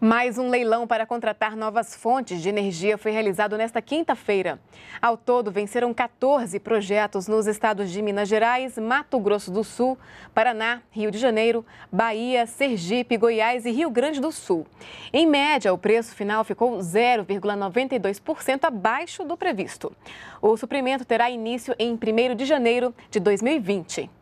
Mais um leilão para contratar novas fontes de energia foi realizado nesta quinta-feira. Ao todo, venceram 14 projetos nos estados de Minas Gerais, Mato Grosso do Sul, Paraná, Rio de Janeiro, Bahia, Sergipe, Goiás e Rio Grande do Sul. Em média, o preço final ficou 0,92% abaixo do previsto. O suprimento terá início em 1 de janeiro de 2020.